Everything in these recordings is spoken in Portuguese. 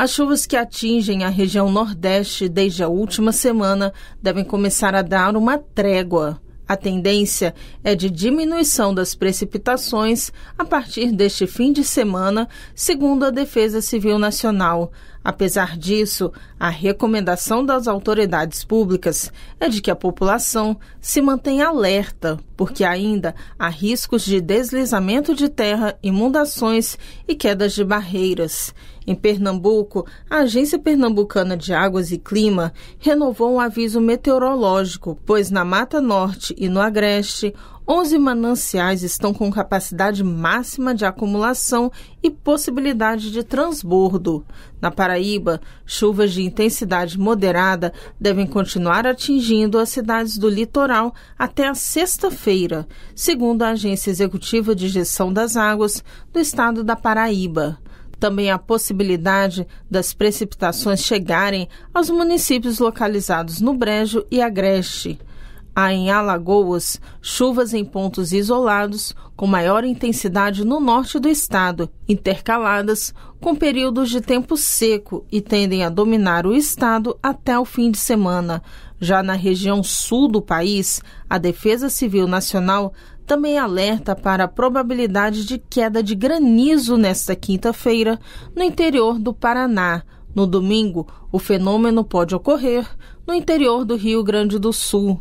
As chuvas que atingem a região Nordeste desde a última semana devem começar a dar uma trégua. A tendência é de diminuição das precipitações a partir deste fim de semana, segundo a Defesa Civil Nacional. Apesar disso, a recomendação das autoridades públicas é de que a população se mantenha alerta, porque ainda há riscos de deslizamento de terra, inundações e quedas de barreiras. Em Pernambuco, a Agência Pernambucana de Águas e Clima renovou um aviso meteorológico, pois na Mata Norte e no Agreste 11 mananciais estão com capacidade máxima de acumulação e possibilidade de transbordo. Na Paraíba, chuvas de intensidade moderada devem continuar atingindo as cidades do litoral até a sexta-feira, segundo a Agência Executiva de Gestão das Águas do Estado da Paraíba também a possibilidade das precipitações chegarem aos municípios localizados no Brejo e Agreste. Há em Alagoas chuvas em pontos isolados, com maior intensidade no norte do estado, intercaladas com períodos de tempo seco e tendem a dominar o estado até o fim de semana. Já na região sul do país, a Defesa Civil Nacional também alerta para a probabilidade de queda de granizo nesta quinta-feira no interior do Paraná. No domingo, o fenômeno pode ocorrer no interior do Rio Grande do Sul,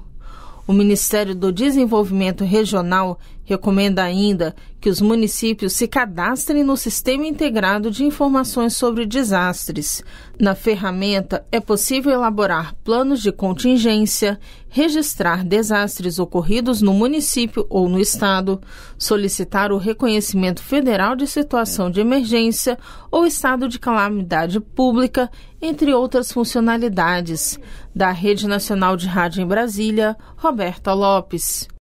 o Ministério do Desenvolvimento Regional recomenda ainda que os municípios se cadastrem no Sistema Integrado de Informações sobre Desastres. Na ferramenta, é possível elaborar planos de contingência, registrar desastres ocorridos no município ou no estado, solicitar o reconhecimento federal de situação de emergência ou estado de calamidade pública entre outras funcionalidades. Da Rede Nacional de Rádio em Brasília, Roberta Lopes.